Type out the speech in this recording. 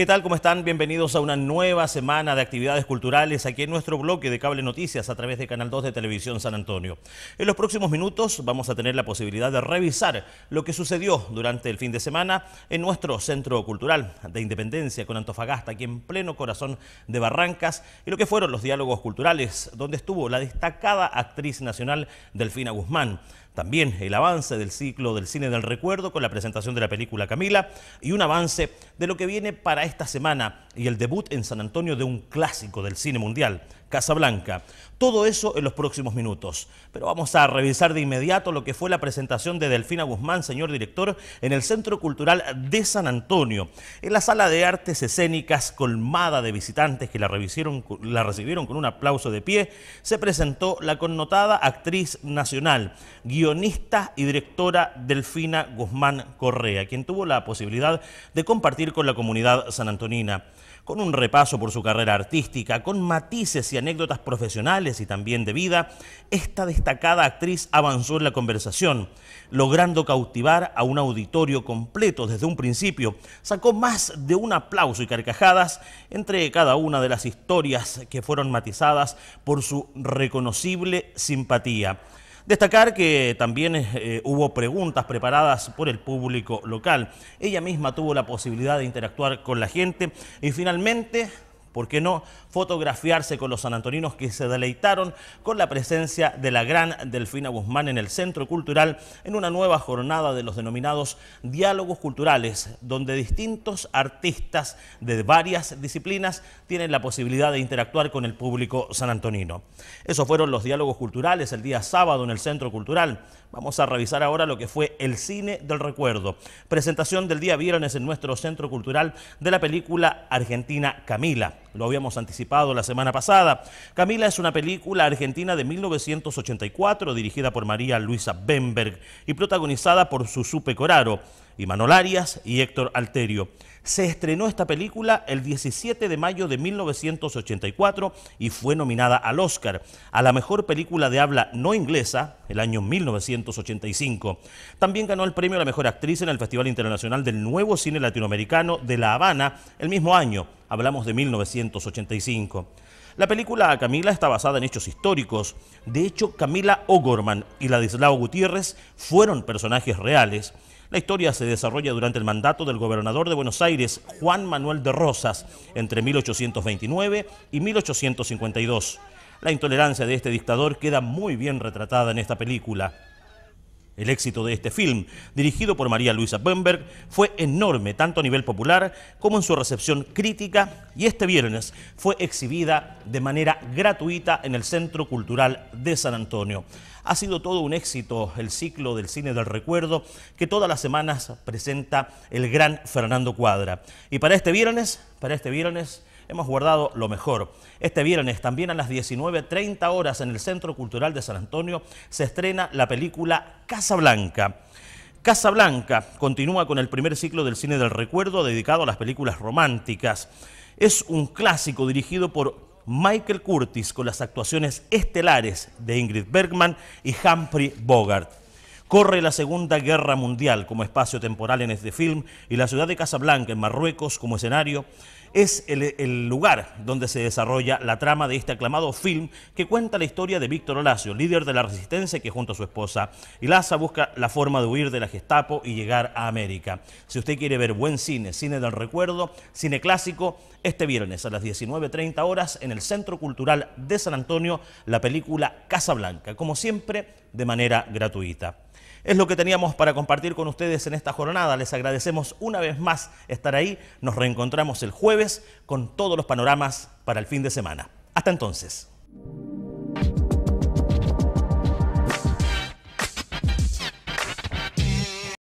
¿Qué tal? ¿Cómo están? Bienvenidos a una nueva semana de actividades culturales aquí en nuestro bloque de Cable Noticias a través de Canal 2 de Televisión San Antonio. En los próximos minutos vamos a tener la posibilidad de revisar lo que sucedió durante el fin de semana en nuestro Centro Cultural de Independencia con Antofagasta, aquí en pleno corazón de Barrancas, y lo que fueron los diálogos culturales, donde estuvo la destacada actriz nacional Delfina Guzmán. También el avance del ciclo del cine del recuerdo con la presentación de la película Camila y un avance de lo que viene para esta semana y el debut en San Antonio de un clásico del cine mundial, Casablanca. Todo eso en los próximos minutos. Pero vamos a revisar de inmediato lo que fue la presentación de Delfina Guzmán, señor director, en el Centro Cultural de San Antonio, en la sala de artes escénicas colmada de visitantes que la, revisieron, la recibieron con un aplauso de pie, se presentó la connotada actriz nacional, guionista y directora Delfina Guzmán Correa, quien tuvo la posibilidad de compartir con la comunidad sanantonina con un repaso por su carrera artística, con matices y anécdotas profesionales y también de vida, esta destacada actriz avanzó en la conversación, logrando cautivar a un auditorio completo desde un principio. Sacó más de un aplauso y carcajadas entre cada una de las historias que fueron matizadas por su reconocible simpatía. Destacar que también eh, hubo preguntas preparadas por el público local. Ella misma tuvo la posibilidad de interactuar con la gente y finalmente ¿Por qué no fotografiarse con los sanantoninos que se deleitaron con la presencia de la gran Delfina Guzmán en el Centro Cultural en una nueva jornada de los denominados diálogos culturales, donde distintos artistas de varias disciplinas tienen la posibilidad de interactuar con el público sanantonino? Esos fueron los diálogos culturales el día sábado en el Centro Cultural. Vamos a revisar ahora lo que fue el cine del recuerdo. Presentación del día viernes en nuestro Centro Cultural de la película argentina Camila lo habíamos anticipado la semana pasada. Camila es una película argentina de 1984 dirigida por María Luisa Bemberg y protagonizada por Susupe Coraro, Imanol Arias y Héctor Alterio. Se estrenó esta película el 17 de mayo de 1984 y fue nominada al Oscar a la mejor película de habla no inglesa el año 1985. También ganó el premio a la mejor actriz en el Festival Internacional del Nuevo Cine Latinoamericano de La Habana el mismo año, hablamos de 1985. La película Camila está basada en hechos históricos. De hecho, Camila O'Gorman y Ladislao Gutiérrez fueron personajes reales la historia se desarrolla durante el mandato del gobernador de Buenos Aires, Juan Manuel de Rosas, entre 1829 y 1852. La intolerancia de este dictador queda muy bien retratada en esta película. El éxito de este film, dirigido por María Luisa Bemberg, fue enorme tanto a nivel popular como en su recepción crítica y este viernes fue exhibida de manera gratuita en el Centro Cultural de San Antonio. Ha sido todo un éxito el ciclo del cine del recuerdo que todas las semanas presenta el gran Fernando Cuadra. Y para este viernes, para este viernes hemos guardado lo mejor. Este viernes, también a las 19.30 horas en el Centro Cultural de San Antonio, se estrena la película Casa Blanca. Casa Blanca continúa con el primer ciclo del cine del recuerdo dedicado a las películas románticas. Es un clásico dirigido por Michael Curtis con las actuaciones estelares de Ingrid Bergman y Humphrey Bogart. Corre la Segunda Guerra Mundial como espacio temporal en este film y la ciudad de Casablanca, en Marruecos, como escenario es el, lugar donde se desarrolla la trama de este aclamado film que cuenta la historia de Víctor Olacio, líder de la resistencia que junto a su esposa Ilasa busca la forma de huir de la Gestapo y llegar a América. Si usted quiere ver buen cine, cine del recuerdo, cine clásico, este viernes a las 19.30 horas en el Centro Cultural de San Antonio, la película Blanca, como siempre de manera gratuita. Es lo que teníamos para compartir con ustedes en esta jornada. Les agradecemos una vez más estar ahí. Nos reencontramos el jueves con todos los panoramas para el fin de semana. Hasta entonces.